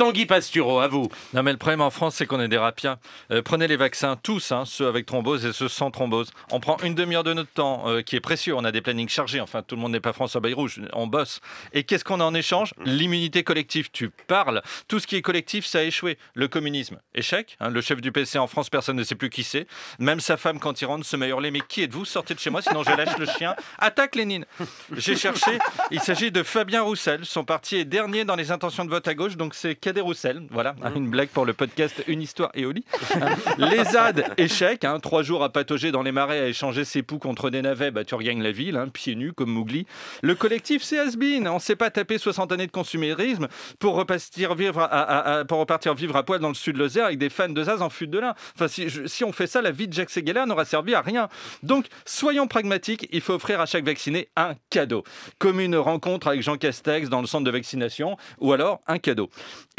Tanguy Pasturo, à vous. Non, mais le problème en France, c'est qu'on est des rapiens. Euh, prenez les vaccins, tous, hein, ceux avec thrombose et ceux sans thrombose. On prend une demi-heure de notre temps, euh, qui est précieux. On a des plannings chargés. Enfin, tout le monde n'est pas François Bayrou, on bosse. Et qu'est-ce qu'on a en échange mmh. L'immunité collective. Tu parles. Tout ce qui est collectif, ça a échoué. Le communisme, échec. Hein. le chef du PC en France, personne ne sait plus qui c'est. Même sa femme, quand il rentre, se met à hurler Mais qui êtes-vous Sortez de chez moi, sinon je lâche le chien. Attaque Lénine. J'ai cherché. Il s'agit de Fabien Roussel. Son parti est dernier dans les intentions de vote à gauche, donc c'est des Roussel. Voilà, mmh. une blague pour le podcast Une histoire et euh, les ZAD, échec. Hein, trois jours à patauger dans les marais, à échanger ses poux contre des navets, bah, tu regagnes la ville, hein, pieds nus comme Mougli. Le collectif, c'est Asbin. On ne s'est pas tapé 60 années de consumérisme pour repartir vivre à, pour repartir vivre à poil dans le sud de Lozère avec des fans de Zaz en fuite de lin Enfin, si, on fait ça, la vie de Jacques Seguela n'aura servi à rien. Donc, soyons pragmatiques, il faut offrir à chaque vacciné un cadeau. Comme une rencontre avec Jean Castex dans le centre de vaccination, ou alors un cadeau.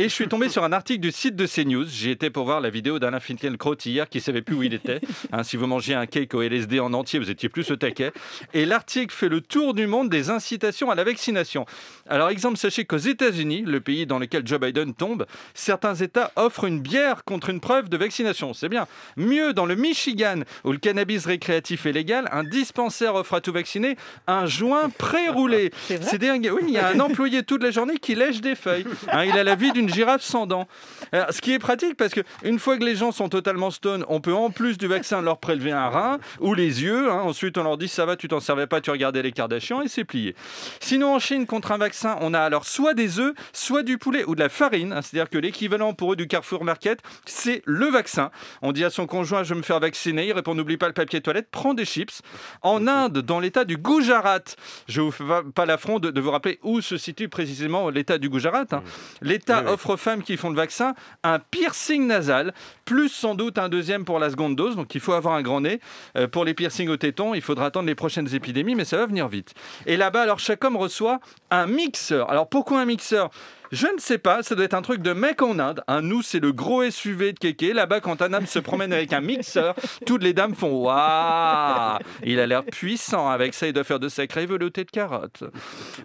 Et je suis tombé sur un article du site de CNews. j'y étais pour voir la vidéo d'Alain Finkielkraut hier qui ne savait plus où il était. Hein, si vous mangez un cake au LSD en entier, vous étiez plus au taquet. Et l'article fait le tour du monde des incitations à la vaccination. Alors, exemple, sachez qu'aux États-Unis, le pays dans lequel Joe Biden tombe, certains États offrent une bière contre une preuve de vaccination. C'est bien. Mieux, dans le Michigan, où le cannabis récréatif est légal, un dispensaire offre à tout vacciné un joint pré-roulé. C'est dingue. Oui, il y a un employé toute la journée qui lèche des feuilles. Hein, il a la vie d'une une girafe sans dents. ce qui est pratique parce que une fois que les gens sont totalement stone, on peut en plus du vaccin leur prélever un rein ou les yeux. Hein. Ensuite, on leur dit ça va, tu t'en servais pas, tu regardais les Kardashians et c'est plié. Sinon, en Chine, contre un vaccin, on a alors soit des œufs, soit du poulet ou de la farine. Hein. C'est-à-dire que l'équivalent pour eux du Carrefour Market, c'est le vaccin. On dit à son conjoint, je vais me faire vacciner. Il répond, n'oublie pas le papier toilette, prends des chips. En Inde, dans l'état du Gujarat, je vous fais pas l'affront de, vous rappeler où se situe précisément l'état du Gujarat. Hein. L'état offre aux femmes qui font le vaccin un piercing nasal, plus sans doute un deuxième pour la seconde dose. Donc il faut avoir un grand nez. Euh, pour les piercings au téton, il faudra attendre les prochaines épidémies, mais ça va venir vite. Et là-bas, alors chaque homme reçoit un mixeur. Alors pourquoi un mixeur je ne sais pas, ça doit être un truc de mec en Inde. Un nous, c'est le gros SUV de Kéké. Là-bas, quand un homme se promène avec un mixeur, toutes les dames font Waouh Il a l'air puissant avec ça, il doit faire de sacrées veloutés de carottes.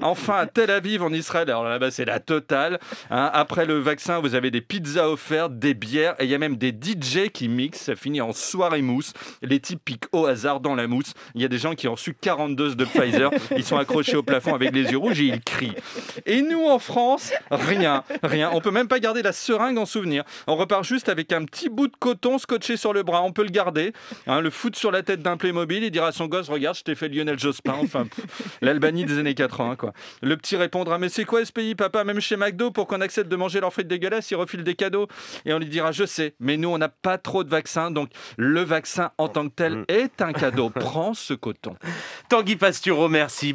Enfin, à Tel Aviv, en Israël, alors là-bas, c'est la totale. Hein. après le vaccin, vous avez des pizzas offertes, des bières, et il y a même des DJ qui mixent. Ça finit en soirée mousse. Les types piquent au hasard dans la mousse. Il y a des gens qui ont reçu 42 de Pfizer. Ils sont accrochés au plafond avec les yeux rouges et ils crient. Et nous, en France, Rien, rien. On peut même pas garder la seringue en souvenir. On repart juste avec un petit bout de coton scotché sur le bras. On peut le garder. Hein, le foutre sur la tête d'un Playmobil et dire à son gosse Regarde, je t'ai fait Lionel Jospin. Enfin, l'Albanie des années 80, quoi. Le petit répondra Mais c'est quoi ce pays, papa Même chez McDo, pour qu'on accepte de manger leurs frites dégueulasses, Il refilent des cadeaux. Et on lui dira Je sais, mais nous, on n'a pas trop de vaccins. Donc, le vaccin en tant que tel mm. est un cadeau. Prends ce coton. Tanguy Pastureau, merci.